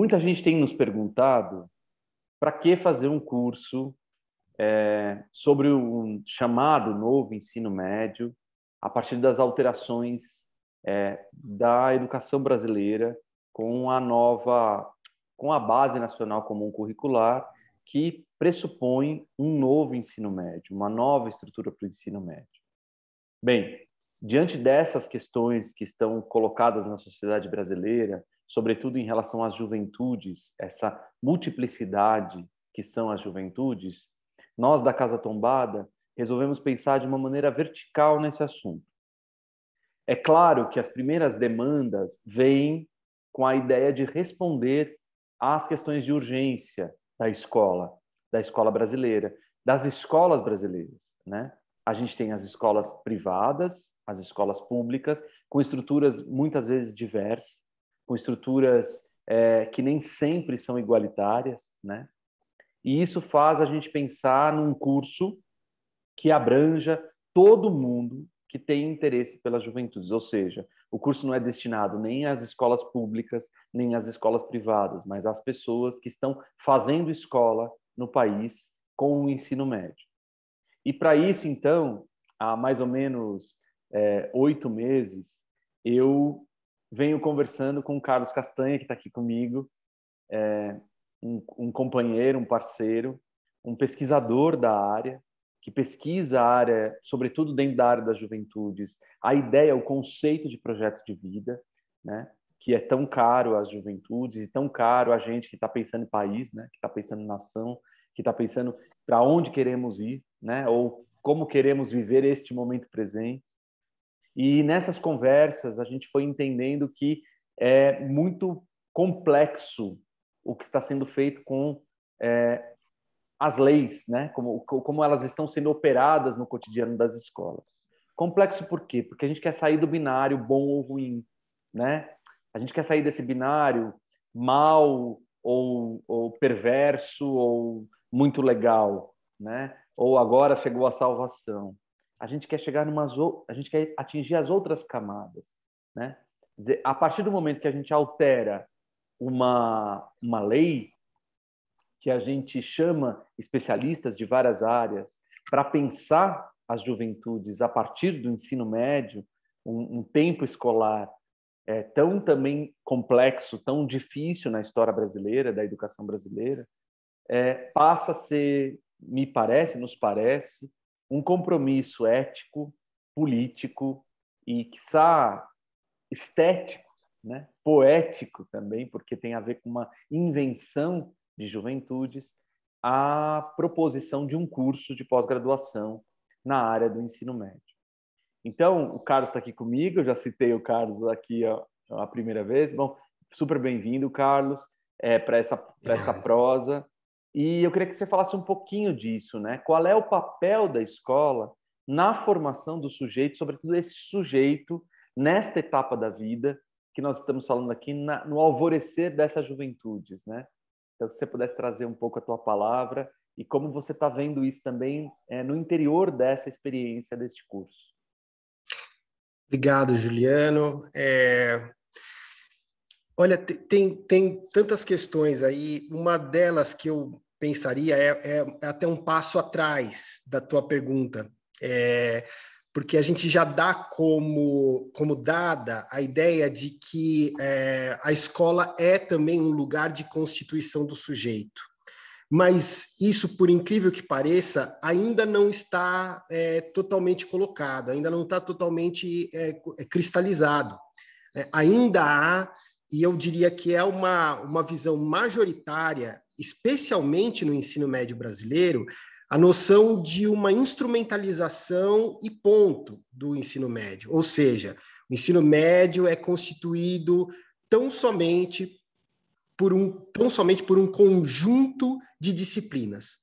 Muita gente tem nos perguntado para que fazer um curso é, sobre o um chamado novo ensino médio a partir das alterações é, da educação brasileira com a nova com a base nacional comum curricular que pressupõe um novo ensino médio, uma nova estrutura para o ensino médio. Bem, diante dessas questões que estão colocadas na sociedade brasileira, sobretudo em relação às juventudes, essa multiplicidade que são as juventudes, nós da Casa Tombada resolvemos pensar de uma maneira vertical nesse assunto. É claro que as primeiras demandas vêm com a ideia de responder às questões de urgência da escola, da escola brasileira, das escolas brasileiras, né? A gente tem as escolas privadas, as escolas públicas, com estruturas muitas vezes diversas, com estruturas é, que nem sempre são igualitárias, né? E isso faz a gente pensar num curso que abranja todo mundo que tem interesse pelas juventudes, ou seja, o curso não é destinado nem às escolas públicas, nem às escolas privadas, mas às pessoas que estão fazendo escola no país com o ensino médio. E para isso, então, há mais ou menos é, oito meses, eu venho conversando com o Carlos Castanha, que está aqui comigo, é, um, um companheiro, um parceiro, um pesquisador da área, que pesquisa a área, sobretudo dentro da área das juventudes, a ideia, o conceito de projeto de vida, né? que é tão caro às juventudes e tão caro a gente que está pensando em país, né? que está pensando em nação, que está pensando para onde queremos ir, né? ou como queremos viver este momento presente. E nessas conversas a gente foi entendendo que é muito complexo o que está sendo feito com é, as leis, né? Como, como elas estão sendo operadas no cotidiano das escolas. Complexo por quê? Porque a gente quer sair do binário bom ou ruim, né? A gente quer sair desse binário mal ou, ou perverso ou muito legal, né? Ou agora chegou a salvação a gente quer chegar numa a gente quer atingir as outras camadas, né? Quer dizer, a partir do momento que a gente altera uma uma lei que a gente chama especialistas de várias áreas para pensar as juventudes a partir do ensino médio, um, um tempo escolar é, tão também complexo, tão difícil na história brasileira, da educação brasileira, é, passa a ser, me parece, nos parece, um compromisso ético, político e, quiçá, estético, né? poético também, porque tem a ver com uma invenção de juventudes, a proposição de um curso de pós-graduação na área do ensino médio. Então, o Carlos está aqui comigo, eu já citei o Carlos aqui a primeira vez. Bom, super bem-vindo, Carlos, é, para essa, essa prosa. E eu queria que você falasse um pouquinho disso, né? Qual é o papel da escola na formação do sujeito, sobretudo esse sujeito, nesta etapa da vida que nós estamos falando aqui, na, no alvorecer dessas juventudes, né? Então, se você pudesse trazer um pouco a tua palavra e como você está vendo isso também é, no interior dessa experiência, deste curso. Obrigado, Juliano. É, Olha, tem, tem tantas questões aí. Uma delas que eu pensaria é, é, é até um passo atrás da tua pergunta, é, porque a gente já dá como, como dada a ideia de que é, a escola é também um lugar de constituição do sujeito. Mas isso, por incrível que pareça, ainda não está é, totalmente colocado, ainda não está totalmente é, cristalizado. ainda há e eu diria que é uma, uma visão majoritária, especialmente no ensino médio brasileiro, a noção de uma instrumentalização e ponto do ensino médio. Ou seja, o ensino médio é constituído tão somente por um, tão somente por um conjunto de disciplinas,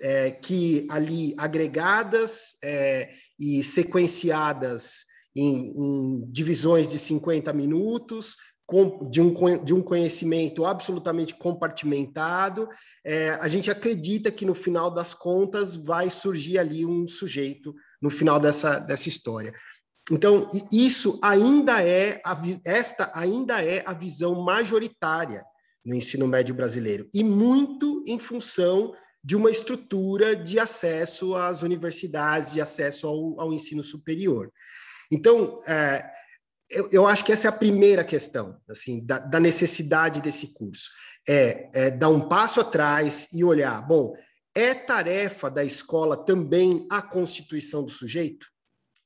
é, que ali agregadas é, e sequenciadas em, em, divisões de 50 minutos, de um, de um conhecimento absolutamente compartimentado, é, a gente acredita que no final das contas vai surgir ali um sujeito no final dessa, dessa história. Então, isso ainda é a, esta ainda é a visão majoritária no ensino médio brasileiro, e muito em função de uma estrutura de acesso às universidades, de acesso ao, ao ensino superior. Então, é, eu, eu acho que essa é a primeira questão, assim, da, da necessidade desse curso. É, é dar um passo atrás e olhar, bom, é tarefa da escola também a constituição do sujeito?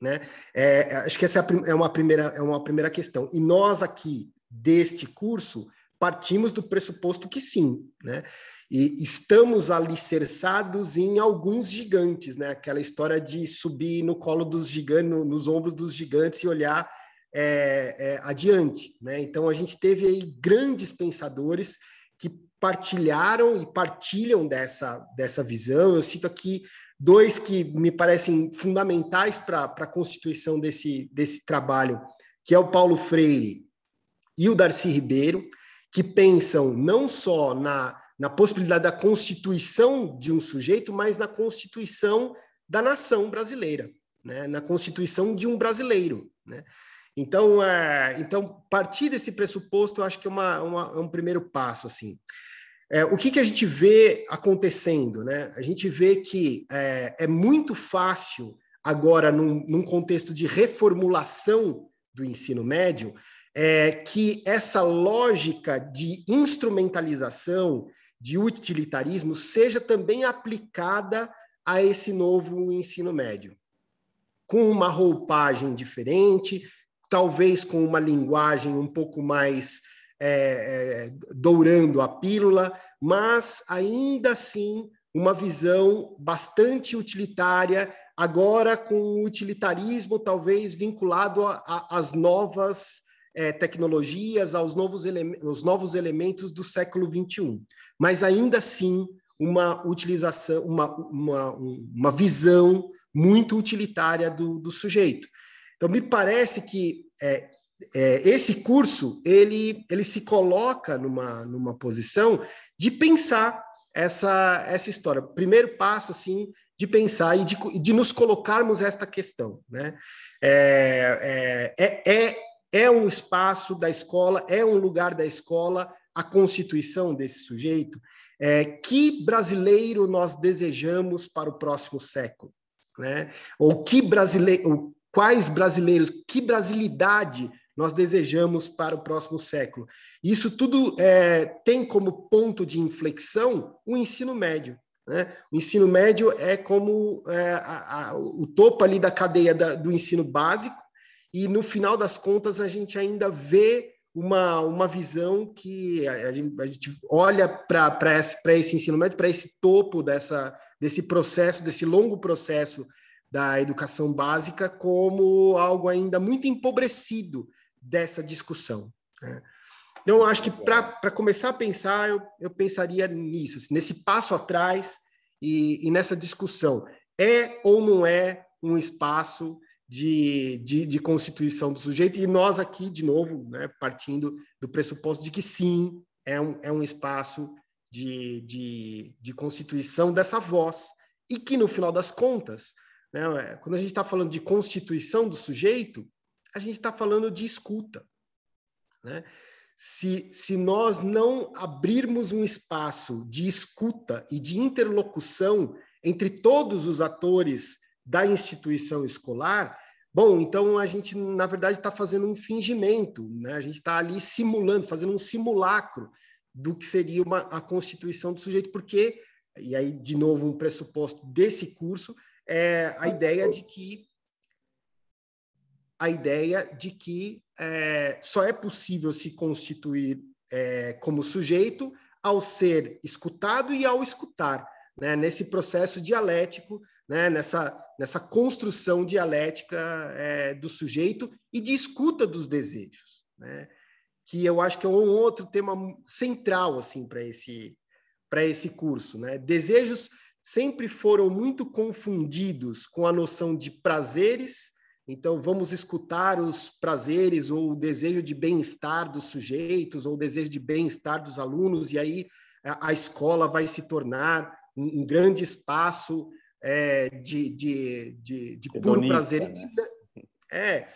Né? É, acho que essa é, a, é, uma primeira, é uma primeira questão. E nós aqui, deste curso, partimos do pressuposto que sim. Né? E estamos alicerçados em alguns gigantes, né? aquela história de subir no colo dos gigantes, nos ombros dos gigantes e olhar é, é, adiante. Né? Então, a gente teve aí grandes pensadores que partilharam e partilham dessa, dessa visão. Eu cito aqui dois que me parecem fundamentais para a constituição desse, desse trabalho, que é o Paulo Freire e o Darcy Ribeiro, que pensam não só na, na possibilidade da constituição de um sujeito, mas na constituição da nação brasileira, né? na constituição de um brasileiro. Né? Então, é, então partir desse pressuposto, eu acho que é uma, uma, é um primeiro passo, assim. É, o que, que a gente vê acontecendo, né? A gente vê que é, é muito fácil agora, num, num, contexto de reformulação do ensino médio, é que essa lógica de instrumentalização, de utilitarismo, seja também aplicada a esse novo ensino médio, com uma roupagem diferente, talvez com uma linguagem um pouco mais é, é, dourando a pílula, mas ainda assim uma visão bastante utilitária, agora com o utilitarismo talvez vinculado às novas é, tecnologias, aos novos, aos novos elementos do século XXI. Mas ainda assim, uma utilização, uma, uma, uma visão muito utilitária do, do sujeito. Então, me parece que é, é, esse curso ele, ele se coloca numa, numa posição de pensar essa, essa história. Primeiro passo, assim, de pensar e de, de nos colocarmos esta questão. Né? É, é, é, é, é um espaço da escola, é um lugar da escola a constituição desse sujeito. É, que brasileiro nós desejamos para o próximo século? Né? Ou que brasileiro, quais brasileiros, que brasilidade nós desejamos para o próximo século. Isso tudo é, tem como ponto de inflexão o ensino médio. Né? O ensino médio é como é, a, a, o topo ali da cadeia da, do ensino básico, e no final das contas a gente ainda vê uma, uma visão que a, a gente olha para esse, esse ensino médio, para esse topo dessa, desse processo, desse longo processo da educação básica como algo ainda muito empobrecido dessa discussão. Né? Então, acho que para começar a pensar, eu, eu pensaria nisso, assim, nesse passo atrás e, e, nessa discussão. É ou não é um espaço de, de, de constituição do sujeito? E nós aqui, de novo, né, partindo do pressuposto de que sim, é um, é um espaço de, de, de constituição dessa voz. E que, no final das contas, né? É, quando a gente está falando de constituição do sujeito, a gente está falando de escuta. Né? Se, se nós não abrirmos um espaço de escuta e de interlocução entre todos os atores da instituição escolar, bom, então a gente, na verdade, está fazendo um fingimento, né? a gente está ali simulando, fazendo um simulacro do que seria uma, a constituição do sujeito, porque, e aí, de novo, um pressuposto desse curso, é a ideia de que a ideia de que é, só é possível se constituir é, como sujeito ao ser escutado e ao escutar, né? nesse processo dialético, né? nessa, nessa construção dialética é, do sujeito e de escuta dos desejos, né? que eu acho que é um outro tema central assim para esse para esse curso, né? Desejos sempre foram muito confundidos com a noção de prazeres. Então, vamos escutar os prazeres ou o desejo de bem-estar dos sujeitos, ou o desejo de bem-estar dos alunos, e aí a escola vai se tornar um, grande espaço é, de, de, de, de puro prazer. Né? É. é,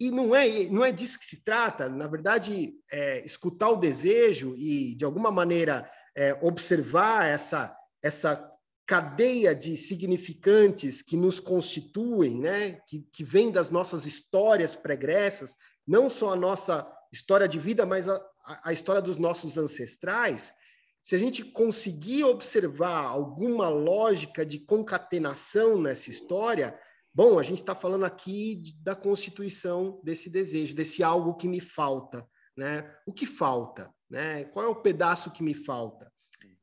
e não é, não é disso que se trata. Na verdade, é, escutar o desejo e, de alguma maneira, é, observar essa, essa cadeia de significantes que nos constituem, né? que, que vem das nossas histórias pregressas, não só a nossa história de vida, mas a, a história dos nossos ancestrais, se a gente conseguir observar alguma lógica de concatenação nessa história, bom, a gente está falando aqui de, da constituição desse desejo, desse algo que me falta, né? O que falta, né? Qual é o pedaço que me falta?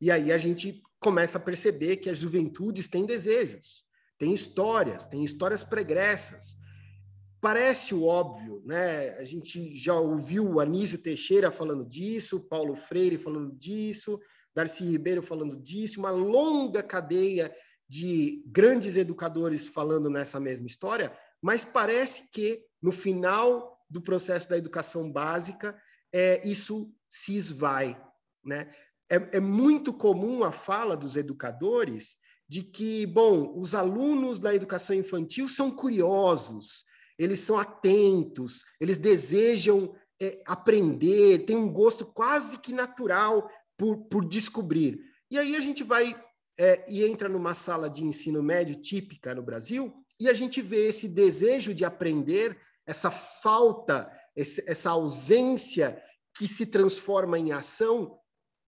E aí a gente começa a perceber que as juventudes têm desejos, têm histórias, têm histórias pregressas. Parece o óbvio, né? A gente já ouviu o Anísio Teixeira falando disso, Paulo Freire falando disso, Darcy Ribeiro falando disso, uma longa cadeia de grandes educadores falando nessa mesma história, mas parece que no final do processo da educação básica, é, isso se esvai. Né? é, é muito comum a fala dos educadores de que, bom, os alunos da educação infantil são curiosos, eles são atentos, eles desejam é, aprender, tem um gosto quase que natural por, por descobrir. E aí a gente vai é, e entra numa sala de ensino médio típica no Brasil e a gente vê esse desejo de aprender, essa falta, esse, essa ausência que se transforma em ação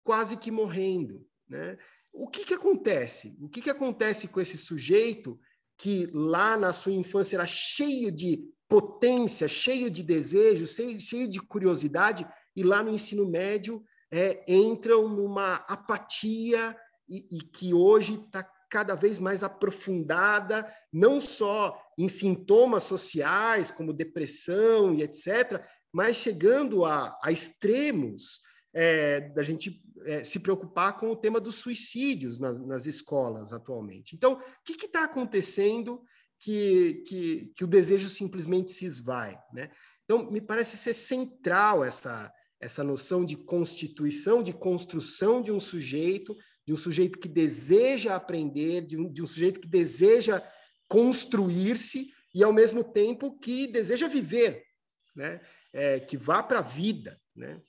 quase que morrendo. Né? O que, que acontece? O que, que acontece com esse sujeito que lá na sua infância era cheio de potência, cheio de desejo, cheio, de curiosidade, e lá no ensino médio é, entram numa apatia e, e que hoje está cada vez mais aprofundada, não só em sintomas sociais, como depressão e etc., mas chegando a, a extremos é, da gente é, se preocupar com o tema dos suicídios nas, nas escolas atualmente. Então, o que está acontecendo que, que, que, o desejo simplesmente se esvai? Né? Então, me parece ser central essa, essa noção de constituição, de construção de um sujeito, de um sujeito que deseja aprender, de um, de um sujeito que deseja construir-se e, ao mesmo tempo, que deseja viver, né? É, que vá para a vida. Né?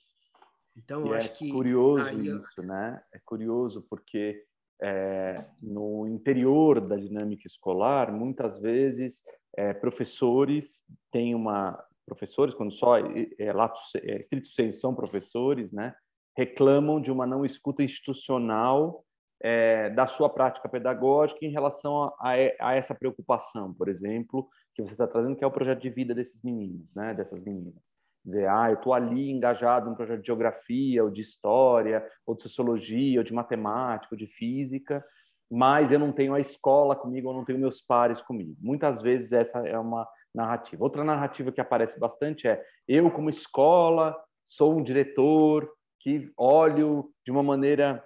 Então, é acho é que. curioso aí, isso, eu... né? É curioso porque é, no interior da dinâmica escolar, muitas vezes é, professores têm uma. Professores, quando só é, lato, é, estrito senso são professores, né? Reclamam de uma não escuta institucional é, da sua prática pedagógica em relação a, a, a essa preocupação, por exemplo, que você está trazendo, que é o projeto de vida desses meninos, né? Dessas meninas dizer, ah, eu estou ali engajado num projeto de geografia, ou de história, ou de sociologia, ou de matemática, ou de física, mas eu não tenho a escola comigo, eu não tenho meus pares comigo. Muitas vezes essa é uma narrativa. Outra narrativa que aparece bastante é, eu como escola sou um diretor que olho de uma maneira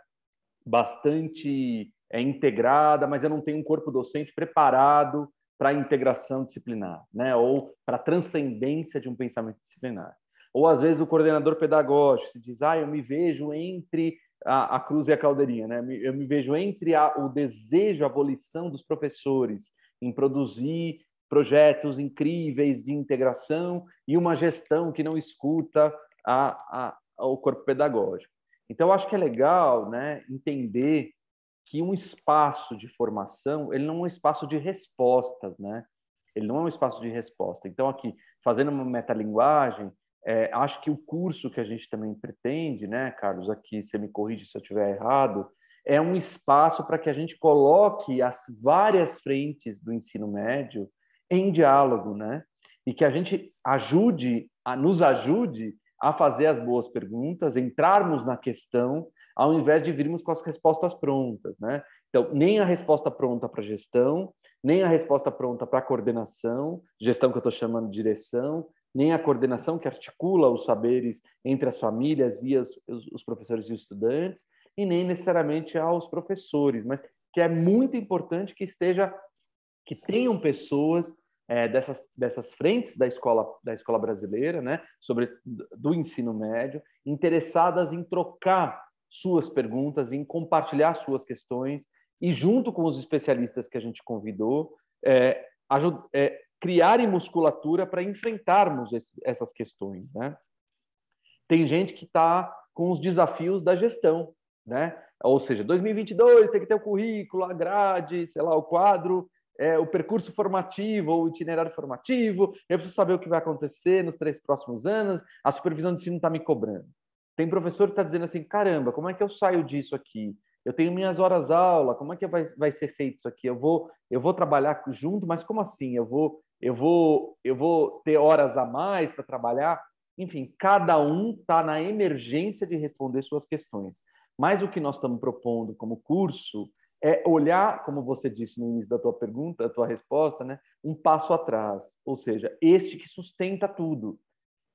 bastante é, integrada, mas eu não tenho um corpo docente preparado para a integração disciplinar, né? ou para a transcendência de um pensamento disciplinar. Ou às vezes o coordenador pedagógico se diz: ah, eu me vejo entre a, a cruz e a caldeirinha, né? eu me vejo entre a, o desejo, a abolição dos professores em produzir projetos incríveis de integração e uma gestão que não escuta a, a, o corpo pedagógico. Então, acho que é legal né, entender que um espaço de formação, ele não é um espaço de respostas, né? Ele não é um espaço de resposta. Então, aqui, fazendo uma metalinguagem, é, acho que o curso que a gente também pretende, né, Carlos, aqui, você me corrige se eu estiver errado, é um espaço para que a gente coloque as várias frentes do ensino médio em diálogo, né? E que a gente ajude, a, nos ajude a fazer as boas perguntas, entrarmos na questão ao invés de virmos com as respostas prontas, né? Então, nem a resposta pronta para gestão, nem a resposta pronta para coordenação, gestão que eu estou chamando de direção, nem a coordenação que articula os saberes entre as famílias e os, os professores e os estudantes, e nem necessariamente aos professores, mas que é muito importante que esteja, que tenham pessoas é, dessas, dessas frentes da escola, da escola brasileira, né, sobre do ensino médio, interessadas em trocar suas perguntas, em compartilhar suas questões e, junto com os especialistas que a gente convidou, é, é, criarem musculatura para enfrentarmos esse, essas questões. Né? Tem gente que está com os desafios da gestão, né? ou seja, 2022 tem que ter o currículo, a grade, sei lá, o quadro, é, o percurso formativo ou o itinerário formativo, eu preciso saber o que vai acontecer nos três próximos anos, a supervisão de ensino está me cobrando. Tem professor que está dizendo assim: caramba, como é que eu saio disso aqui? Eu tenho minhas horas aula, como é que vai, vai ser feito isso aqui? Eu vou, eu vou trabalhar junto, mas como assim? Eu vou, eu vou, eu vou ter horas a mais para trabalhar? Enfim, cada um está na emergência de responder suas questões. Mas o que nós estamos propondo como curso é olhar, como você disse no início da tua pergunta, da tua resposta, né, um passo atrás, ou seja, este que sustenta tudo,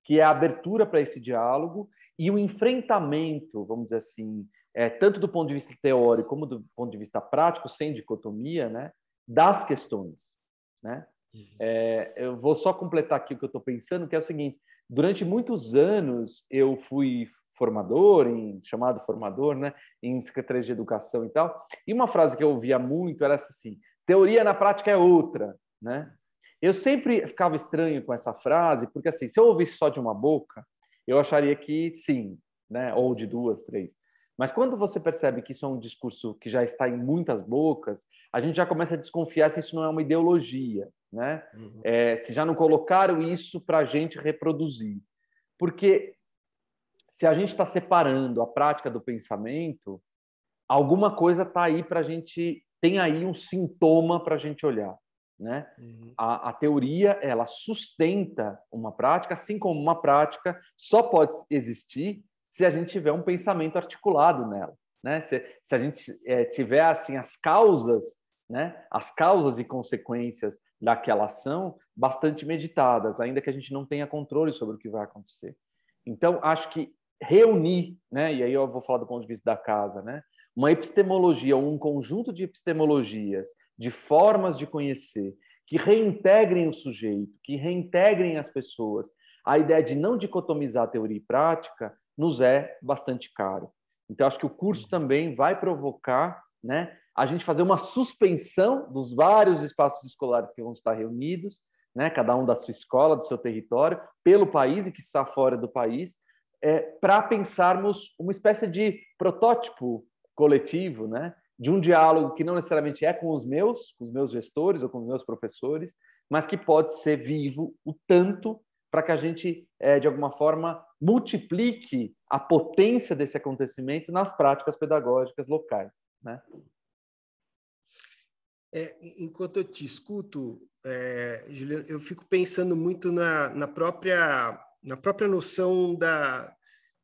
que é a abertura para esse diálogo e o enfrentamento, vamos dizer assim, é, tanto do ponto de vista teórico como do ponto de vista prático, sem dicotomia, né, das questões. Né? Uhum. É, eu vou só completar aqui o que eu estou pensando, que é o seguinte: durante muitos anos eu fui formador, em, chamado formador, né, em secretaria de educação e tal, e uma frase que eu ouvia muito era assim: teoria na prática é outra, né? Eu sempre ficava estranho com essa frase, porque assim, se eu ouvisse só de uma boca, eu acharia que sim, né? ou de duas, três. Mas quando você percebe que isso é um discurso que já está em muitas bocas, a gente já começa a desconfiar se isso não é uma ideologia, né? Uhum. É, se já não colocaram isso para a gente reproduzir. Porque se a gente está separando a prática do pensamento, alguma coisa está aí para a gente, tem aí um sintoma para a gente olhar. Né? Uhum. A, a, teoria ela sustenta uma prática, assim como uma prática só pode existir se a gente tiver um pensamento articulado nela. Né? Se, se a gente é, tiver assim as causas, né? as causas e consequências daquela ação bastante meditadas, ainda que a gente não tenha controle sobre o que vai acontecer. Então, acho que reunir, né? e aí eu vou falar do ponto de vista da casa, né? uma epistemologia ou um conjunto de epistemologias, de formas de conhecer, que reintegrem o sujeito, que reintegrem as pessoas, a ideia de não dicotomizar teoria e prática nos é bastante caro. Então, acho que o curso também vai provocar né, a gente fazer uma suspensão dos vários espaços escolares que vão estar reunidos, né, cada um da sua escola, do seu território, pelo país e que está fora do país, é, para pensarmos uma espécie de protótipo coletivo, né? de um diálogo que não necessariamente é com os meus, com os meus gestores ou com os meus professores, mas que pode ser vivo o tanto para que a gente, é, de alguma forma, multiplique a potência desse acontecimento nas práticas pedagógicas locais. Né? É, enquanto eu te escuto, é, Juliano, eu fico pensando muito na, na, própria, na própria noção da,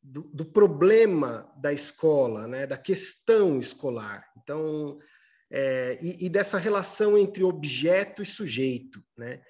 do, do, problema da escola, né, da questão escolar. Então, é, e, e, dessa relação entre objeto e sujeito. Né?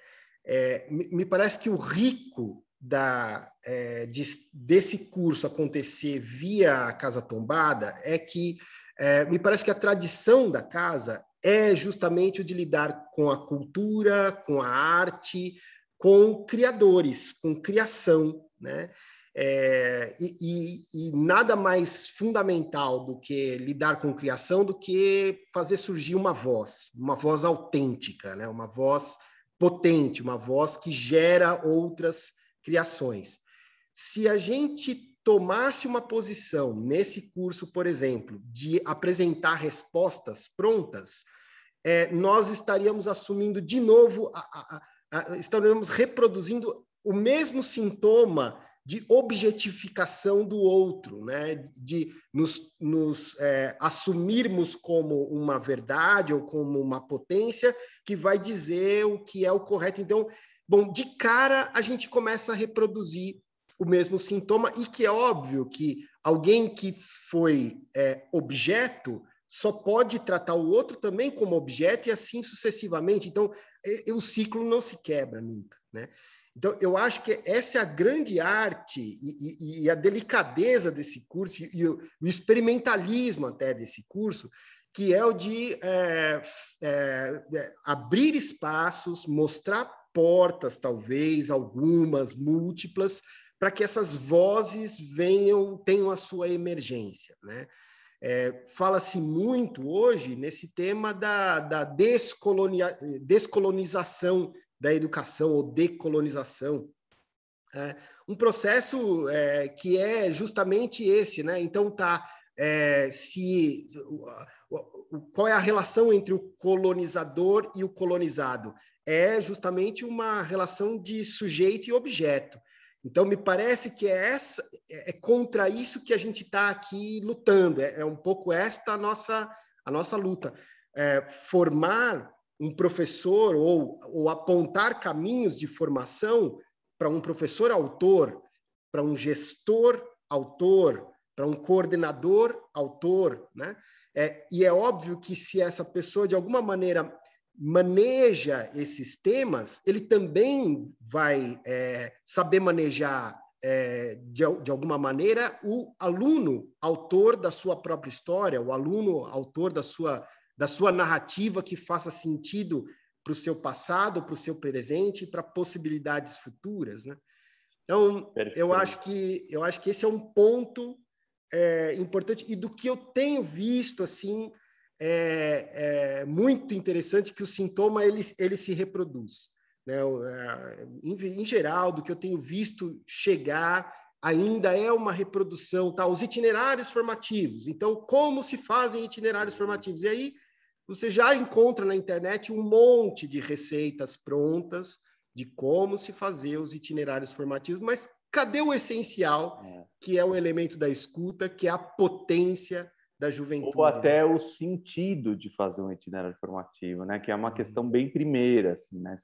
É, me, me, parece que o rico da, é, de, desse curso acontecer via a Casa Tombada é que é, me parece que a tradição da casa é justamente o de lidar com a cultura, com a arte, com criadores, com criação, né? É, e, e, e, nada mais fundamental do que lidar com criação do que fazer surgir uma voz, uma voz autêntica, né? uma voz potente, uma voz que gera outras criações. Se a gente tomasse uma posição nesse curso, por exemplo, de apresentar respostas prontas, é, nós estaríamos assumindo de novo, a, a, a, estaríamos reproduzindo o mesmo sintoma de objetificação do outro, né? de nos, nos é, assumirmos como uma verdade ou como uma potência que vai dizer o que é o correto. Então, bom, de cara a gente começa a reproduzir o mesmo sintoma, e que é óbvio que alguém que foi é, objeto só pode tratar o outro também como objeto e assim sucessivamente. Então, e, é, e o ciclo não se quebra nunca. Né? Então, eu acho que essa é a grande arte e, e, e a delicadeza desse curso, e, o, o, experimentalismo até desse curso, que é o de é, é, é, abrir espaços, mostrar portas, talvez, algumas, múltiplas, para que essas vozes venham, tenham a sua emergência. Né? É, Fala-se muito hoje nesse tema da, da descolonia, descolonização da educação ou decolonização. É, um processo é, que é justamente esse, né? Então tá é, se qual é a relação entre o colonizador e o colonizado? É justamente uma relação de sujeito e objeto. Então, me parece que é, essa, é, é contra isso que a gente está aqui lutando, é, é, um pouco esta a nossa, a nossa luta. É, formar um professor ou, ou apontar caminhos de formação para um professor autor, para um gestor autor, para um coordenador autor, né? É, e é óbvio que se essa pessoa de alguma maneira maneja esses temas, ele também vai é, saber manejar é, de, de, alguma maneira o aluno autor da sua própria história, o aluno autor da sua da sua narrativa que faça sentido para o seu passado, para o seu presente e para possibilidades futuras, né? Então, Perfeito. eu acho que eu acho que esse é um ponto é, importante e do que eu tenho visto assim é, é muito interessante que o sintoma ele, ele se reproduz, né? É, em, em geral, do que eu tenho visto chegar ainda é uma reprodução, tá? Os itinerários formativos. Então, como se fazem itinerários formativos? E aí você já encontra na internet um monte de receitas prontas de como se fazer os itinerários formativos, mas cadê o essencial, é. que é o elemento da escuta, que é a potência da juventude? Ou até o sentido de fazer um itinerário formativo, né? que é uma uhum. questão bem primeira. Assim, né?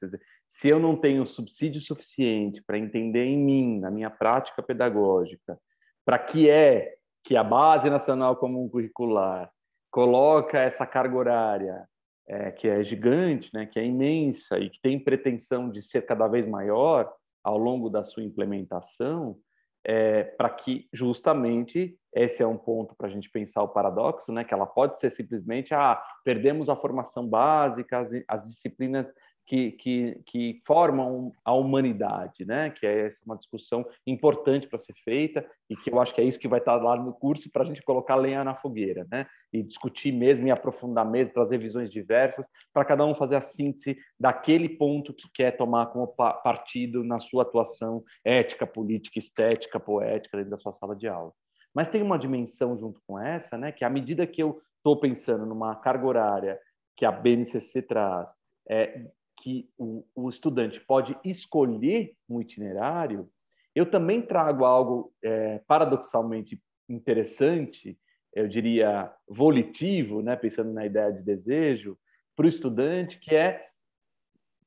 Se eu não tenho subsídio suficiente para entender em mim, na minha prática pedagógica, para que é que a Base Nacional Comum Curricular coloca essa carga horária é, que é gigante, né, que é imensa e que tem pretensão de ser cada vez maior ao longo da sua implementação, é, para que justamente esse é um ponto para a gente pensar o paradoxo, né, que ela pode ser simplesmente ah perdemos a formação básica, as, as disciplinas que, que, que formam a humanidade, né? Que é uma discussão importante para ser feita e que eu acho que é isso que vai estar tá lá no curso para a gente colocar lenha na fogueira, né? E discutir mesmo, e aprofundar mesmo, trazer visões diversas para cada um fazer a síntese daquele ponto que quer tomar como partido na sua atuação ética, política, estética, poética dentro da sua sala de aula. Mas tem uma dimensão junto com essa, né? Que à medida que eu estou pensando numa carga horária que a BNCC traz, é, que o, o estudante pode escolher um itinerário, eu também trago algo é, paradoxalmente interessante, eu diria volitivo, né, pensando na ideia de desejo, para o estudante, que é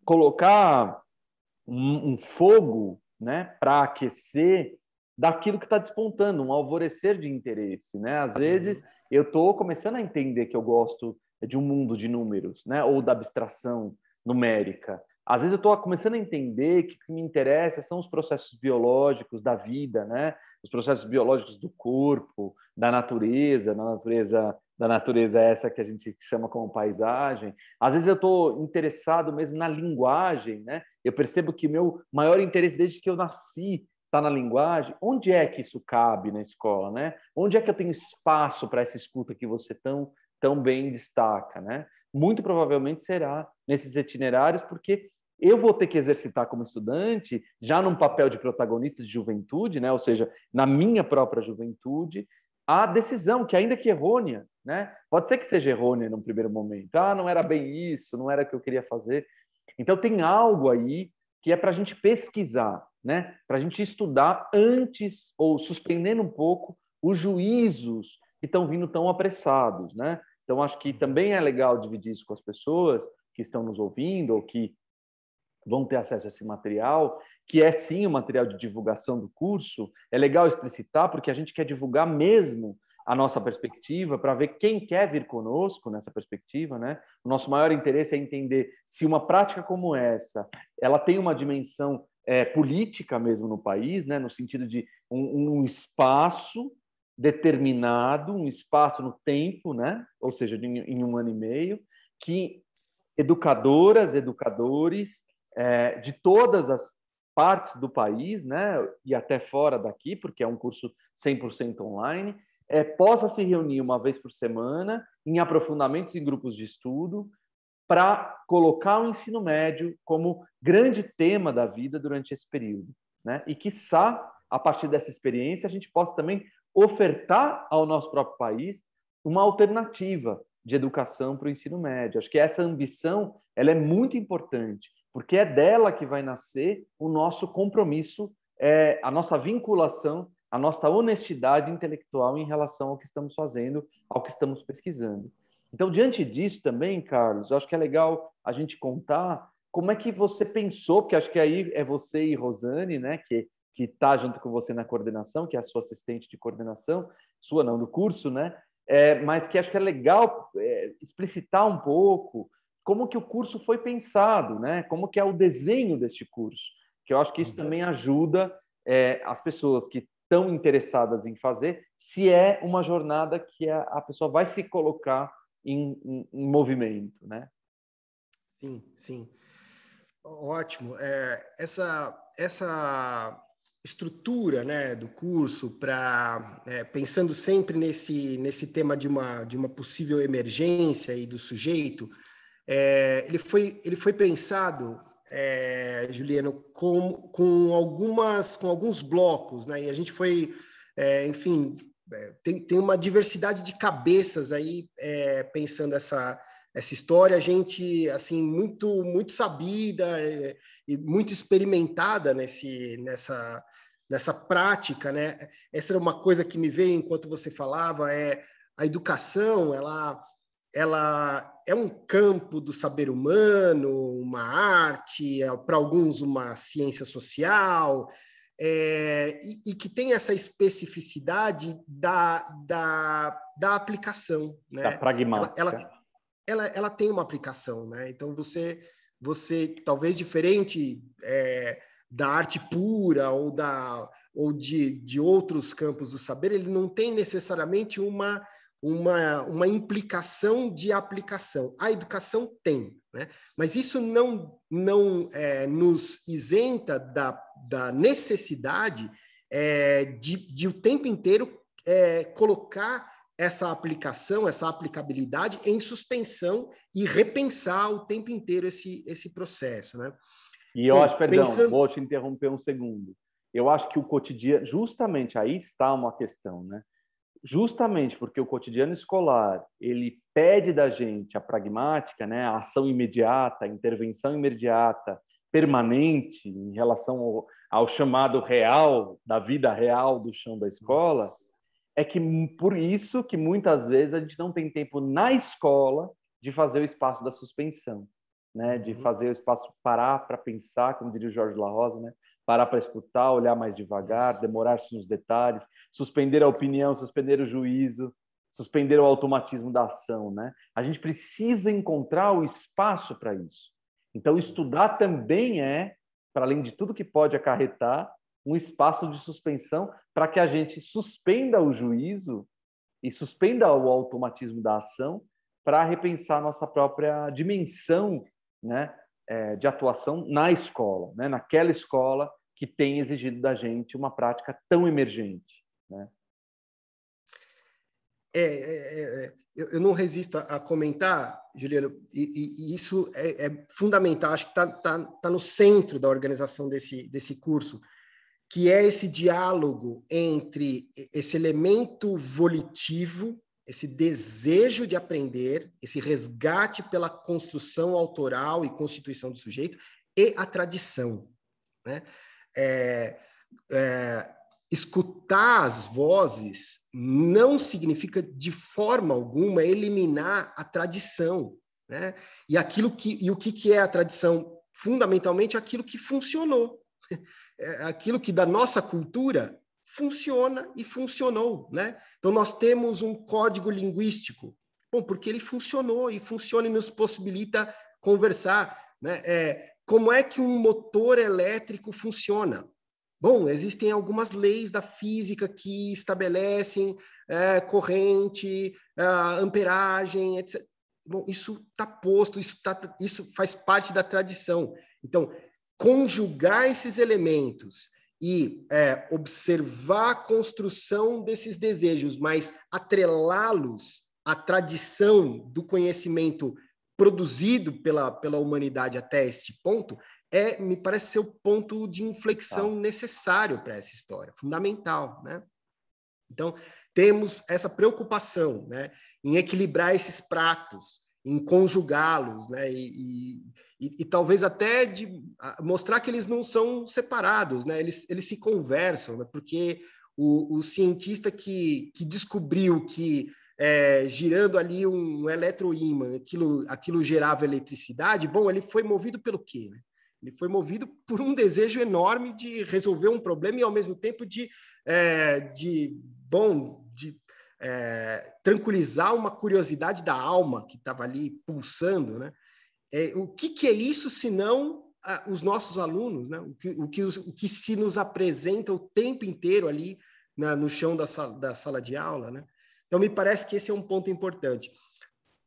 colocar um, um fogo né, para aquecer daquilo que está despontando, um alvorecer de interesse. Né? Às uhum. vezes eu estou começando a entender que eu gosto de um mundo de números, né? ou da abstração, numérica. Às vezes eu estou começando a entender que o que me interessa são os processos biológicos da vida, né? Os processos biológicos do corpo, da natureza, da natureza da natureza essa que a gente chama como paisagem. Às vezes eu estou interessado mesmo na linguagem, né? Eu percebo que meu maior interesse desde que eu nasci está na linguagem. Onde é que isso cabe na escola, né? Onde é que eu tenho espaço para essa escuta que você tão tão bem destaca, né? muito provavelmente será nesses itinerários, porque eu vou ter que exercitar como estudante, já num papel de protagonista de juventude, né? ou seja, na minha própria juventude, a decisão, que ainda que errônea, né? pode ser que seja errônea num primeiro momento, ah, não era bem isso, não era o que eu queria fazer. Então, tem algo aí que é para a gente pesquisar, né? para a gente estudar antes, ou suspendendo um pouco, os juízos que estão vindo tão apressados. Né? Então, acho que uhum. também é legal dividir isso com as pessoas que estão nos ouvindo ou que vão ter acesso a esse material, que é sim um material de divulgação do curso. É legal explicitar, porque a gente quer divulgar mesmo a nossa perspectiva para ver quem quer vir conosco nessa perspectiva, né? O nosso maior interesse é entender se uma prática como essa, ela tem uma dimensão é, política mesmo no país, né? No sentido de um, um espaço determinado, um espaço no tempo, né? ou seja, em um ano e meio, que educadoras, educadores é, de todas as partes do país, né, e até fora daqui, porque é um curso 100% online, é, possa se reunir uma vez por semana em aprofundamentos e grupos de estudo para colocar o ensino médio como grande tema da vida durante esse período, né? E que a partir dessa experiência a gente possa também ofertar ao nosso próprio país uma alternativa de educação para o ensino médio. Acho que essa ambição ela é muito importante, porque é dela que vai nascer o nosso compromisso, é, a nossa vinculação, a nossa honestidade intelectual em relação ao que estamos fazendo, ao que estamos pesquisando. Então, diante disso também, Carlos, acho que é legal a gente contar como é que você pensou, porque acho que aí é você e Rosane, né, que que está junto com você na coordenação, que é a sua assistente de coordenação, sua não, do curso, né? É, mas que acho que é legal é, explicitar um pouco como que o curso foi pensado, né? Como que é o desenho deste curso, que eu acho que isso uhum. também ajuda é, as pessoas que estão interessadas em fazer, se é uma jornada que a, a pessoa vai se colocar em, em, em movimento, né? Sim, sim. Ótimo. É, essa, essa estrutura né, do curso para é, pensando sempre nesse, nesse tema de uma, de uma possível emergência e do sujeito é, ele, foi, ele foi pensado é, Juliano com, com algumas com alguns blocos né e a gente foi é, enfim é, tem, tem uma diversidade de cabeças aí é, pensando essa essa história, gente assim muito muito sabida e, e muito experimentada nesse nessa dessa prática, né? Essa era uma coisa que me veio enquanto você falava, é a educação, ela ela é um campo do saber humano, uma arte, é, para alguns uma ciência social, é, e, e, que tem essa especificidade da, da, da aplicação. Né? Da pragmática. Ela, ela, ela, ela, tem uma aplicação, né? Então você, você talvez diferente. É, da arte pura ou, da, ou de, de outros campos do saber, ele não tem necessariamente uma, uma, uma implicação de aplicação. A educação tem, né? mas isso não, não é, nos isenta da, da necessidade é, de, de o tempo inteiro é, colocar essa aplicação, essa aplicabilidade em suspensão e repensar o tempo inteiro esse, esse processo. Né? E eu Bom, acho, perdão, pensando... vou te interromper um segundo. Eu acho que o cotidiano, justamente aí está uma questão, né? Justamente porque o cotidiano escolar ele pede da gente a pragmática, né? A ação imediata, a intervenção imediata, permanente em relação ao, ao chamado real da vida real do chão da escola. É que por isso que muitas vezes a gente não tem tempo na escola de fazer o espaço da suspensão né? De uhum. fazer o espaço parar para pensar, como diria o Jorge La Rosa, né? Parar para escutar, olhar mais devagar, demorar-se nos detalhes, suspender a opinião, suspender o juízo, suspender o automatismo da ação, né? A gente precisa encontrar o espaço para isso. Então, estudar também é, para além de tudo que pode acarretar, um espaço de suspensão para que a gente suspenda o juízo e suspenda o automatismo da ação para repensar nossa própria dimensão né, é, de atuação na escola, né, naquela escola que tem exigido da gente uma prática tão emergente. Né? É, é, é, é eu, não resisto a, comentar, Juliano, e, e isso é, é, fundamental, acho que está tá, tá no centro da organização desse, desse curso, que é esse diálogo entre esse elemento volitivo esse desejo de aprender, esse resgate pela construção autoral e constituição do sujeito e a tradição. Né? É, é, escutar as vozes não significa de forma alguma eliminar a tradição, né? E aquilo que e o que, que é a tradição? Fundamentalmente aquilo que funcionou, é aquilo que da nossa cultura funciona e funcionou, né? Então nós temos um código linguístico, bom, porque ele funcionou e funciona e nos possibilita conversar, né? É, como é que um motor elétrico funciona? Bom, existem algumas leis da física que estabelecem é, corrente, é, amperagem, etc. Bom, isso está posto, isso, tá, isso faz parte da tradição. Então, conjugar esses elementos e é, observar a construção desses desejos, mas atrelá-los à tradição do conhecimento produzido pela, pela humanidade até este ponto, é, me parece ser o ponto de inflexão tá. necessário para essa história, fundamental, né? Então, temos essa preocupação né, em equilibrar esses pratos, em conjugá-los, né, e, e, e, talvez até de mostrar que eles não são separados, né? eles, eles se conversam, né? porque o, o cientista que, que descobriu que é, girando ali um, eletroímã, aquilo, aquilo gerava eletricidade, bom, ele foi movido pelo quê? Né? Ele foi movido por um desejo enorme de resolver um problema e, ao mesmo tempo, de, é, de bom, de é, tranquilizar uma curiosidade da alma que estava ali pulsando, né? É, o que, que, é isso se não os nossos alunos, né? o, que, o, que o, que, se nos apresenta o tempo inteiro ali na, no chão da sala, da sala de aula? Né? Então, me parece que esse é um ponto importante.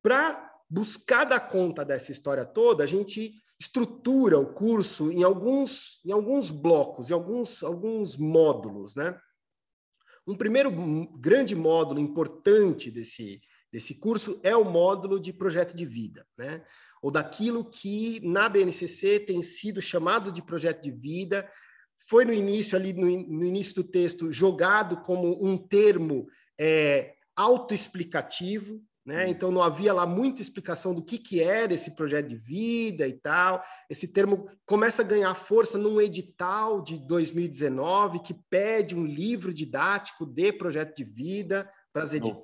Para buscar dar conta dessa história toda, a gente estrutura o curso em alguns, em alguns blocos, em alguns, alguns módulos. Né? Um primeiro grande módulo importante desse, desse curso é o módulo de projeto de vida. Né? ou daquilo que na BNCC tem sido chamado de projeto de vida, foi no início ali no, no início do texto jogado como um termo é, autoexplicativo, né? Uhum. Então não havia lá muita explicação do que, que era esse projeto de vida e tal. Esse termo começa a ganhar força num edital de 2019 que pede um livro didático de projeto de vida para as editoras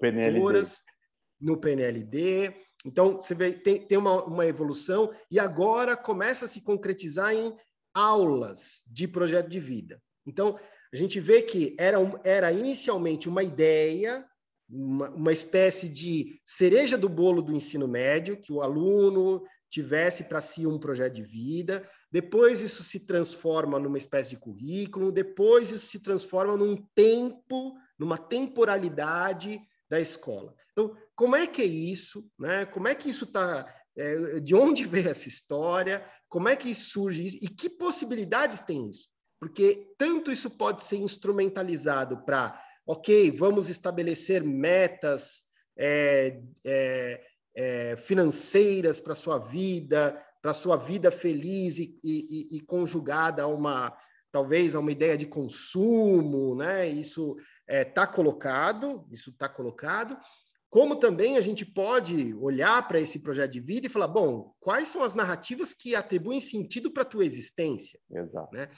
no PNLD. No PNLD. Então, você vê, tem, tem uma, uma evolução e agora começa a se concretizar em aulas de projeto de vida. Então, a gente vê que era, era inicialmente uma ideia, uma, uma espécie de cereja do bolo do ensino médio, que o aluno tivesse para si um projeto de vida, depois isso se transforma numa espécie de currículo, depois isso se transforma num tempo, numa temporalidade da escola. Então, como é que é isso? Né? Como é que isso está. É, de onde veio essa história? Como é que surge isso? E que possibilidades tem isso? Porque tanto isso pode ser instrumentalizado para, ok, vamos estabelecer metas é, é, é financeiras para sua vida, para sua vida feliz e, e, e conjugada a uma, talvez a uma ideia de consumo, né? Isso está é, tá colocado, isso está colocado, como também a gente pode olhar para esse projeto de vida e falar, bom, quais são as narrativas que atribuem sentido para a tua existência? Exato. Né?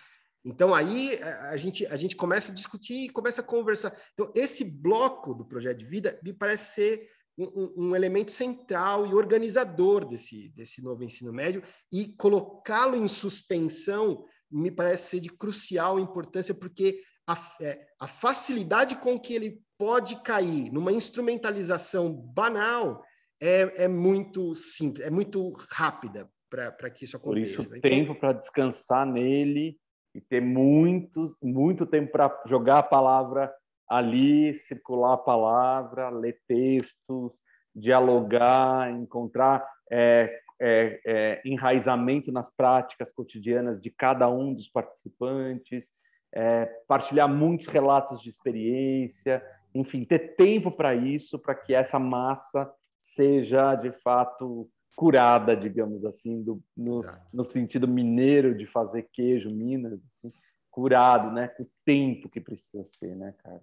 Então aí a gente, a gente começa a discutir e começa a conversar. Então, esse bloco do projeto de vida me parece ser um, um elemento central e organizador desse, desse novo ensino médio e colocá-lo em suspensão me parece ser de crucial importância, porque a, é, a facilidade com que ele pode cair numa instrumentalização banal é, é muito simples, é muito rápida para que isso aconteça. Por isso, então, tempo para descansar nele e ter muito, muito tempo para jogar a palavra ali, circular a palavra, ler textos, dialogar, encontrar é, é, é, enraizamento nas práticas cotidianas de cada um dos participantes, é, partilhar muitos relatos de experiência, enfim, ter tempo para isso, para que essa massa seja de fato curada, digamos assim, do, no, no, sentido mineiro de fazer queijo, Minas, assim, curado, né? Com o tempo que precisa ser, né, cara?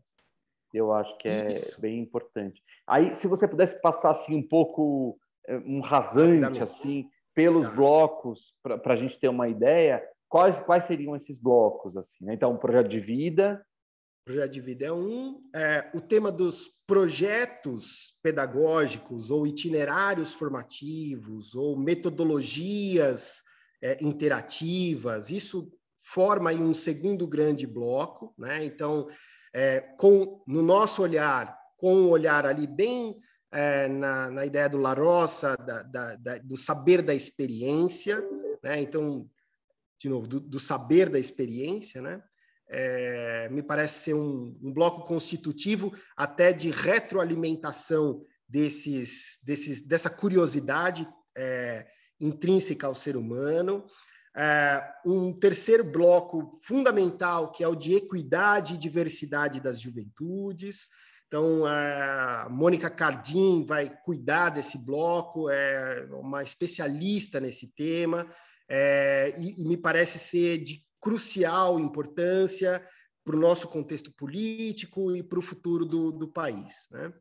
Eu acho que é isso. bem importante. Aí, se você pudesse passar assim um pouco eh, um rasante assim pelos blocos para a gente ter uma ideia, quais, quais seriam esses blocos? assim? Né? Então, projeto de vida. Projeto de vida é um. É, o tema dos projetos pedagógicos ou itinerários formativos ou metodologias é, interativas, isso forma um segundo grande bloco. Né? Então, é, com, no nosso olhar, com um olhar ali bem é, na, na, ideia do Larossa, da, da, da, do saber da experiência. Né? Então, de novo, do, do saber da experiência, né? É, me parece ser um, um, bloco constitutivo até de retroalimentação desses, desses dessa curiosidade é, intrínseca ao ser humano. É, um terceiro bloco fundamental, que é o de equidade e diversidade das juventudes. Então, a é, Mônica Cardim vai cuidar desse bloco, é uma especialista nesse tema é, e, e me parece ser de crucial importância para o nosso contexto político e para o futuro do, do país. Né?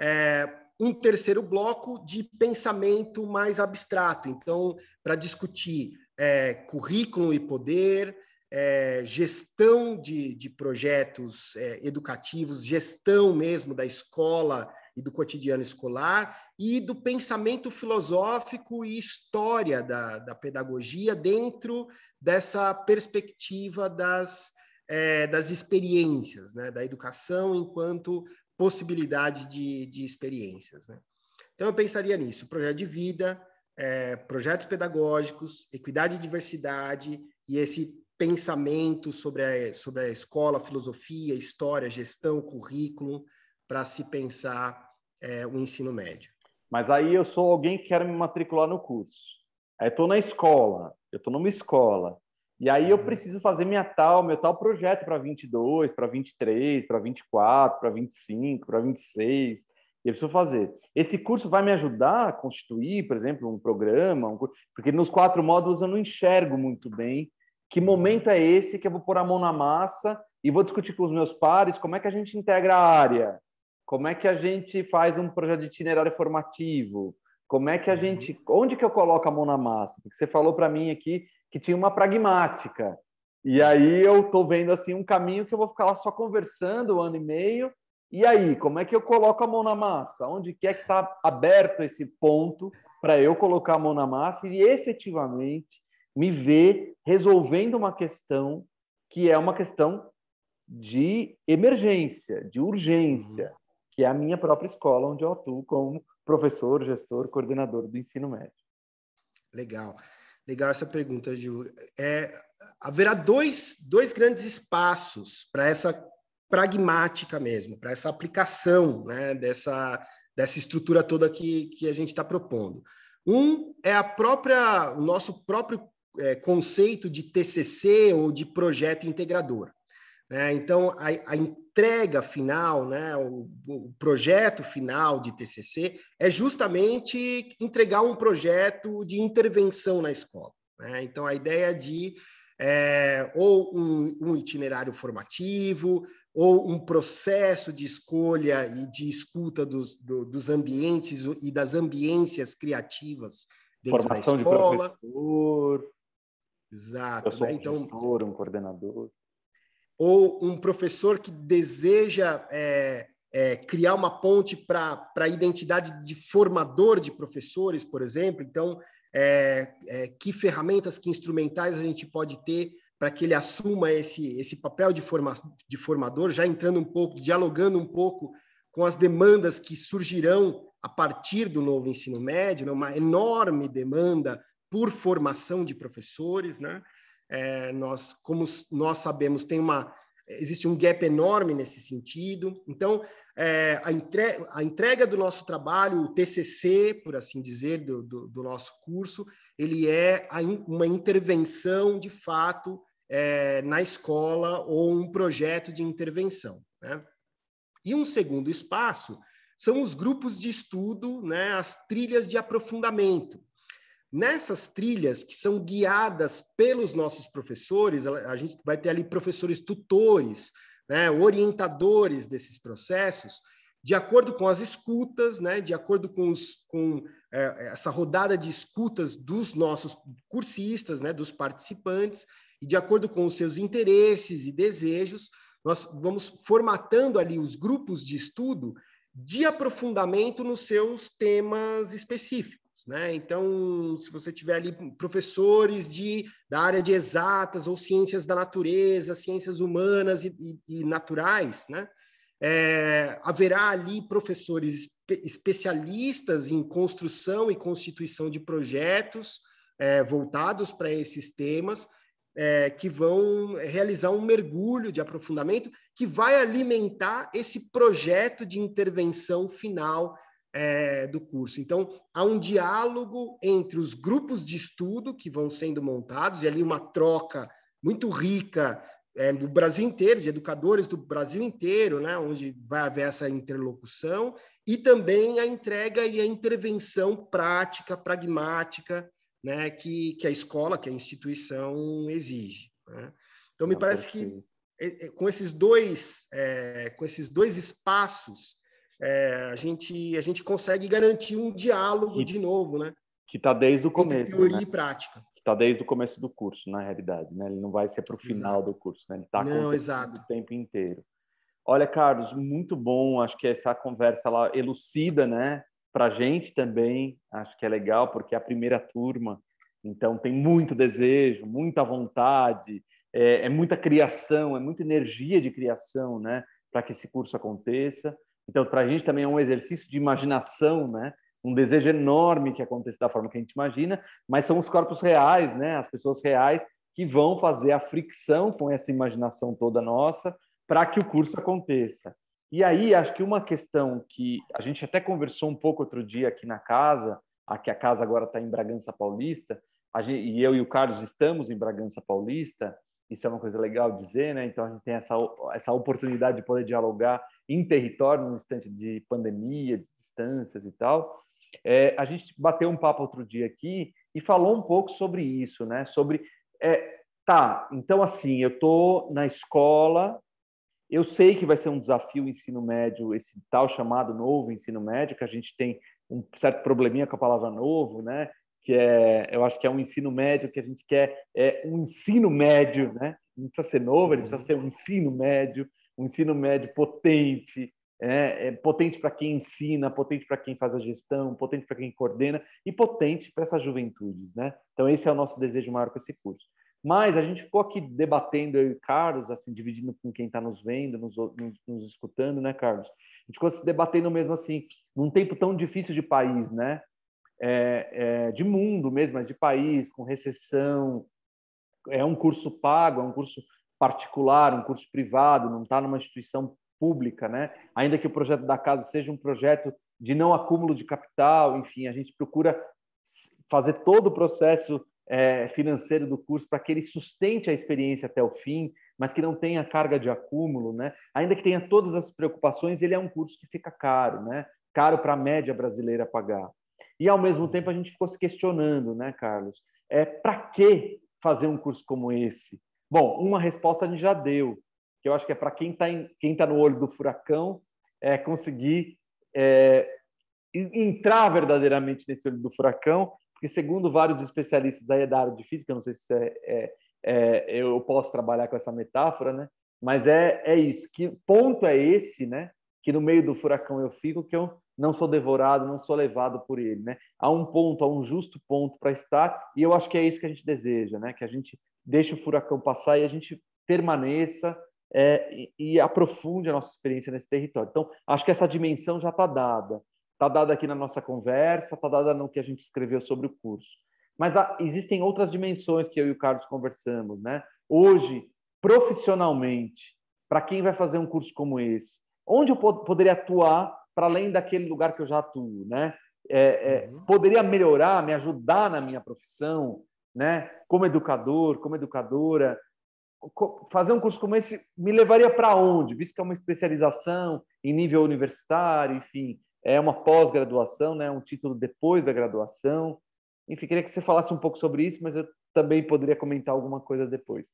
É, um terceiro bloco de pensamento mais abstrato, então, para discutir é, currículo e poder, é, gestão de, de projetos é, educativos, gestão mesmo da escola e do cotidiano escolar e do pensamento filosófico e história da, da pedagogia dentro dessa perspectiva das, é, das experiências, né? da educação enquanto possibilidade de, de experiências. Né? Então, eu pensaria nisso: projeto de vida, é, projetos pedagógicos, equidade e diversidade e esse pensamento sobre a, sobre a escola, filosofia, história, gestão, currículo, para se pensar é, o ensino médio. Mas aí eu sou alguém que quer me matricular no curso. Aí estou na escola, eu estou numa escola. E aí eu uhum. preciso fazer minha tal, meu tal projeto para 22, para 23, para 24, para 25, para 26. Eu preciso fazer. Esse curso vai me ajudar a constituir, por exemplo, um programa, um curso, porque nos quatro módulos eu não enxergo muito bem que uhum. momento é esse que eu vou pôr a mão na massa e vou discutir com os meus pares como é que a gente integra a área. Como é que a gente faz um projeto de itinerário formativo? Como é que a uhum. gente, onde que eu coloco a mão na massa? Porque você falou para mim aqui que tinha uma pragmática. E aí eu estou vendo assim um caminho que eu vou ficar lá só conversando um ano e meio. E aí, como é que eu coloco a mão na massa? Onde que é que está aberto esse ponto para eu colocar a mão na massa e efetivamente me ver resolvendo uma questão que é uma questão de emergência, de urgência. Uhum que é a minha própria escola, onde eu atuo como professor, gestor, coordenador do ensino médio. Legal. Legal essa pergunta, Gil. É, haverá dois, dois grandes espaços para essa pragmática mesmo, para essa aplicação né, dessa, dessa estrutura toda que, que a gente está propondo. Um é a própria, o nosso próprio é, conceito de TCC ou de projeto integrador. Né? Então, a, a, entrega final, né? o, o projeto final de TCC é justamente entregar um projeto de intervenção na escola. Né? Então, a ideia de é, ou um, um, itinerário formativo, ou um processo de escolha e de escuta dos, do, dos ambientes e das ambiências criativas dentro Formação da escola. de professor. Exato. Eu sou um então, gestor, um coordenador ou um professor que deseja é, é, criar uma ponte para a identidade de formador de professores, por exemplo. Então, é, é que ferramentas, que instrumentais a gente pode ter para que ele assuma esse, esse papel de, forma, de formador, já entrando um pouco, dialogando um pouco com as demandas que surgirão a partir do novo ensino médio, né? uma enorme demanda por formação de professores, né? É, nós, como nós sabemos, tem uma existe um gap enorme nesse sentido. Então, é, a, entre, a, entrega do nosso trabalho, o TCC, por assim dizer, do, do, do nosso curso, ele é in, uma intervenção de fato é, na escola ou um projeto de intervenção. Né? E um segundo espaço são os grupos de estudo, né, as trilhas de aprofundamento. Nessas trilhas que são guiadas pelos nossos professores, a gente vai ter ali professores tutores, né, orientadores desses processos, de acordo com as escutas, né, de acordo com, os, com é, essa rodada de escutas dos nossos cursistas, né, dos participantes, e de acordo com os seus interesses e desejos, nós vamos formatando ali os grupos de estudo de aprofundamento nos seus temas específicos. Né? Então, se você tiver ali professores de, da área de exatas ou ciências da natureza, ciências humanas e, e, e naturais, né? É, haverá ali professores especialistas em construção e constituição de projetos é, voltados para esses temas, é, que vão realizar um mergulho de aprofundamento que vai alimentar esse projeto de intervenção final é, do curso. Então, há um diálogo entre os grupos de estudo que vão sendo montados, e ali uma troca muito rica é, do Brasil inteiro, de educadores do Brasil inteiro, né, onde vai haver essa interlocução, e também a entrega e a intervenção prática, pragmática, né, que, que a escola, que a instituição exige. Né? Então, me Não, ah, parece que com esses dois, é, com esses dois espaços é, a, gente, a gente consegue garantir um diálogo que, de novo, né? Que está desde o começo. Entre né? teoria né? e prática. Que está desde o começo do curso, na realidade, né? Ele não vai ser para o final do curso, né? Ele está acontecendo o tempo inteiro. Olha, Carlos, muito bom. Acho que essa conversa ela elucida, né? Para a gente também, acho que é legal, porque é a primeira turma, então tem muito desejo, muita vontade, é, é muita criação, é muita energia de criação, né? Para que esse curso aconteça. Então, para a gente também é um exercício de imaginação, né? um desejo enorme que aconteça da forma que a gente imagina, mas são os corpos reais, né? as pessoas reais, que vão fazer a fricção com essa imaginação toda nossa para que o curso aconteça. E aí, acho que uma questão que a gente até conversou um pouco outro dia aqui na casa, aqui a casa agora está em Bragança Paulista, gente, e eu e o Carlos estamos em Bragança Paulista, isso é uma coisa legal dizer, né? Então a gente tem essa, essa oportunidade de poder dialogar em território, num instante de pandemia, de distâncias e tal. É, a gente bateu um papo outro dia aqui e falou um pouco sobre isso, né? Sobre. É, tá, então assim, eu tô na escola, eu sei que vai ser um desafio o ensino médio, esse tal chamado novo ensino médio, que a gente tem um certo probleminha com a palavra novo, né? que é, eu acho que é um ensino médio que a gente quer é um ensino médio, né? Não precisa ser novo, ele precisa uhum. ser um ensino médio, um ensino médio potente, é, é potente para quem ensina, potente para quem faz a gestão, potente para quem coordena e potente para essas juventudes, né? Então esse é o nosso desejo maior com esse curso. Mas a gente ficou aqui debatendo eu e Carlos, assim, dividindo com quem está nos vendo, nos, nos, nos escutando, né, Carlos? A gente ficou se debatendo mesmo assim, num tempo tão difícil de país, né? é, é, de mundo mesmo, mas de país, com recessão. É um curso pago, é um curso particular, um curso privado, não está numa instituição pública, né? Ainda que o projeto da casa seja um projeto de não acúmulo de capital, enfim, a gente procura fazer todo o processo é, financeiro do curso para que ele sustente a experiência até o fim, mas que não tenha carga de acúmulo, né? Ainda que tenha todas as preocupações, ele é um curso que fica caro, né? Caro para a média brasileira pagar. E, ao mesmo tempo, a gente ficou se questionando, né, Carlos? É, Para que fazer um curso como esse? Bom, uma resposta a gente já deu, que eu acho que é para quem está quem tá no olho do furacão é, conseguir é, entrar verdadeiramente nesse olho do furacão, porque segundo vários especialistas aí é da área de física, não sei se é, é, é, eu posso trabalhar com essa metáfora, né? Mas é, é isso. Que ponto é esse, né? Que no meio do furacão eu fico que eu não sou devorado, não sou levado por ele, né? Há um ponto, há um justo ponto para estar, e eu acho que é isso que a gente deseja, né? Que a gente deixe o furacão passar e a gente permaneça é, e, e, aprofunde a nossa experiência nesse território. Então, acho que essa dimensão já está dada, está dada aqui na nossa conversa, está dada no que a gente escreveu sobre o curso. Mas há, existem outras dimensões que eu e o Carlos conversamos, né? Hoje, profissionalmente, para quem vai fazer um curso como esse, onde eu pod poderia atuar para além daquele lugar que eu já atuo, né? É, é, uhum. Poderia melhorar, me ajudar na minha profissão, né? Como educador, como educadora, fazer um curso como esse me levaria para onde? Visto que é uma especialização em nível universitário, enfim, é uma pós-graduação, né? Um título depois da graduação. Enfim, queria que você falasse um pouco sobre isso, mas eu também poderia comentar alguma coisa depois.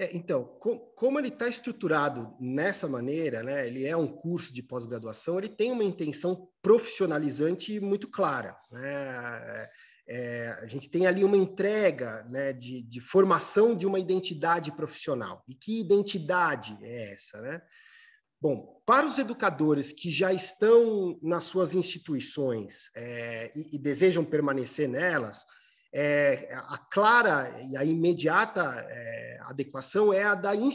É, então, com, como ele está estruturado nessa maneira, né, ele é um curso de pós-graduação, ele tem uma intenção profissionalizante muito clara. Né? É, é, a gente tem ali uma entrega né, de, de, formação de uma identidade profissional. E que identidade é essa? Né? Bom, para os educadores que já estão nas suas instituições é, e, e, desejam permanecer nelas, é, a clara e a imediata é, adequação é a da in,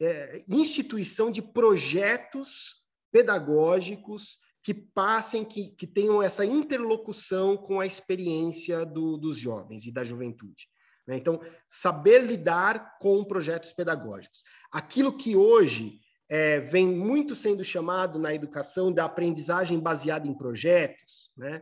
é, instituição de projetos pedagógicos que passem, que, que tenham essa interlocução com a experiência do, dos jovens e da juventude. Né? Então, saber lidar com projetos pedagógicos. Aquilo que hoje é, vem muito sendo chamado na educação da aprendizagem baseada em projetos, né?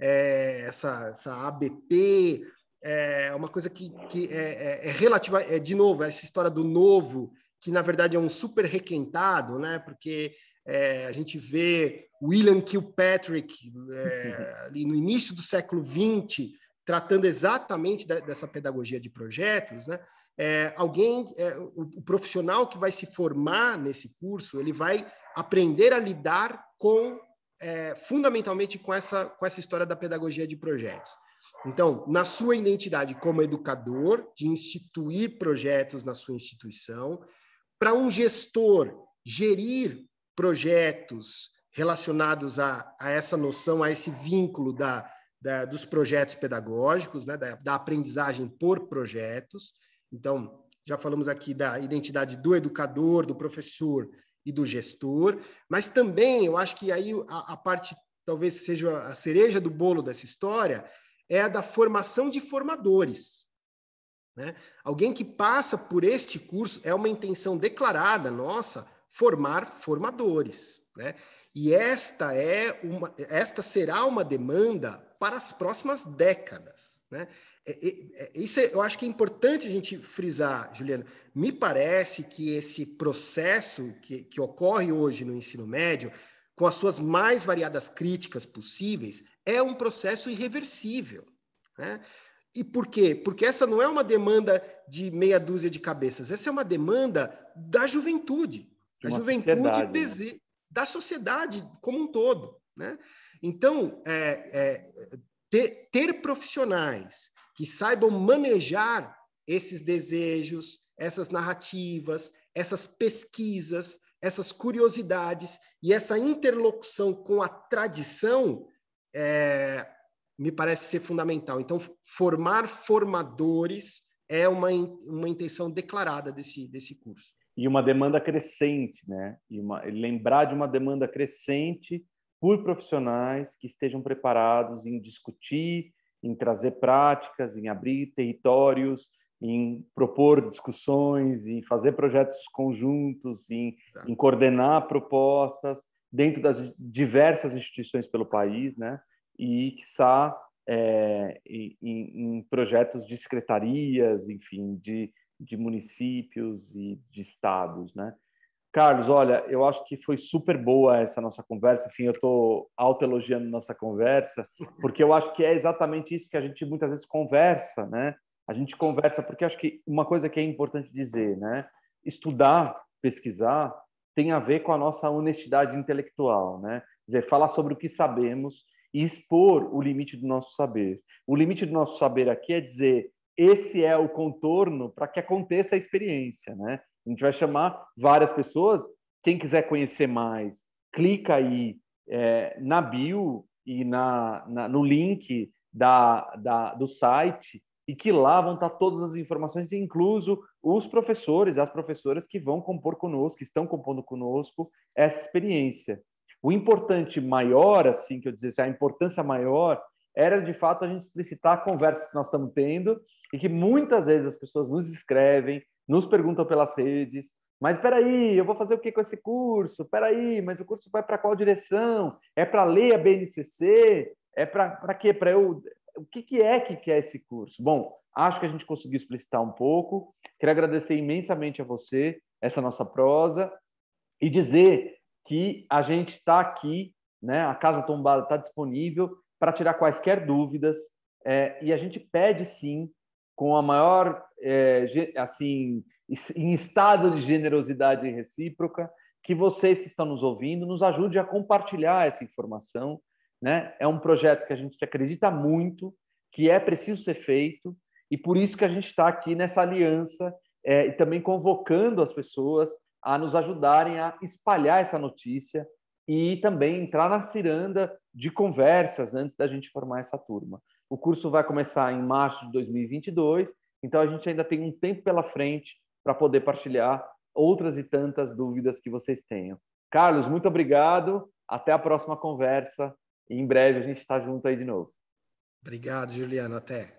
é, essa, essa ABP, é uma coisa que, que é, é, é, relativa, é, de novo, essa história do novo, que na verdade é um super requentado, né? porque é, a gente vê William Kilpatrick é, ali no início do século XX tratando exatamente da, dessa pedagogia de projetos, né? É, alguém, é, o, o profissional que vai se formar nesse curso, ele vai aprender a lidar com é, fundamentalmente com essa, com essa história da pedagogia de projetos. Então, na sua identidade como educador, de instituir projetos na sua instituição, para um gestor gerir projetos relacionados a, a essa noção, a esse vínculo da, da, dos projetos pedagógicos, né, da, da aprendizagem por projetos. Então, já falamos aqui da identidade do educador, do professor, e do gestor, mas também eu acho que aí a, a parte talvez seja a cereja do bolo dessa história é a da formação de formadores. Né? Alguém que passa por este curso é uma intenção declarada nossa formar formadores. Né? E esta é uma, esta será uma demanda para as próximas décadas. Né? É, é, é, isso eu acho que é importante a gente frisar, Juliana. Me parece que esse processo que, que ocorre hoje no ensino médio, com as suas mais variadas críticas possíveis, é um processo irreversível. Né? E por quê? Porque essa não é uma demanda de meia dúzia de cabeças, essa é uma demanda da juventude. da juventude né? da sociedade como um todo. Né? Então, é, é, ter, ter profissionais que saibam manejar esses desejos, essas narrativas, essas pesquisas, essas curiosidades e essa interlocução com a tradição é, me parece ser fundamental. Então, formar formadores é uma, uma intenção declarada desse, desse curso. E uma demanda crescente, né? E uma, lembrar de uma demanda crescente por profissionais que estejam preparados em discutir em trazer práticas, em abrir territórios, em propor discussões, em fazer projetos conjuntos, em, em coordenar propostas dentro das diversas instituições pelo país, né? E, quiçá, é, em, em projetos de secretarias, enfim, de, de municípios e de estados, né? Carlos, olha, eu acho que foi super boa essa nossa conversa. Assim, eu estou autoelogiando nossa conversa, porque eu acho que é exatamente isso que a gente muitas vezes conversa, né? A gente conversa porque acho que uma coisa que é importante dizer, né? Estudar, pesquisar, tem a ver com a nossa honestidade intelectual, né? Quer dizer, falar sobre o que sabemos e expor o limite do nosso saber. O limite do nosso saber aqui é dizer esse é o contorno para que aconteça a experiência, né? A gente vai chamar várias pessoas. Quem quiser conhecer mais, clica aí é, na bio e na, na no link da, da, do site e que lá vão estar todas as informações, incluso os professores e as professoras que vão compor conosco, que estão compondo conosco essa experiência. O importante maior, assim que eu dizer assim, a importância maior era de fato a gente explicitar conversas que nós estamos tendo e que muitas vezes as pessoas nos escrevem, nos perguntam pelas redes, mas espera aí, eu vou fazer o que com esse curso? Espera aí, mas o curso vai para qual direção? É para ler a BNCC? É para quê? Para eu o que, que é que, quer esse curso? Bom, acho que a gente conseguiu explicitar um pouco. Quero agradecer imensamente a você essa nossa prosa e dizer que a gente está aqui, né? A Casa Tombada está disponível para tirar quaisquer dúvidas é, e a gente pede sim, com a maior é, assim em estado de generosidade recíproca, que vocês que estão nos ouvindo nos ajudem a compartilhar essa informação. Né? É um projeto que a gente acredita muito, que é preciso ser feito, e por isso que a gente está aqui nessa aliança é, e também convocando as pessoas a nos ajudarem a espalhar essa notícia e também entrar na ciranda de conversas antes da gente formar essa turma. O curso vai começar em março de 2022 então a gente ainda tem um tempo pela frente para poder partilhar outras e tantas dúvidas que vocês tenham. Carlos, muito obrigado. Até a próxima conversa. E em breve a gente está junto aí de novo. Obrigado, Juliano. Até.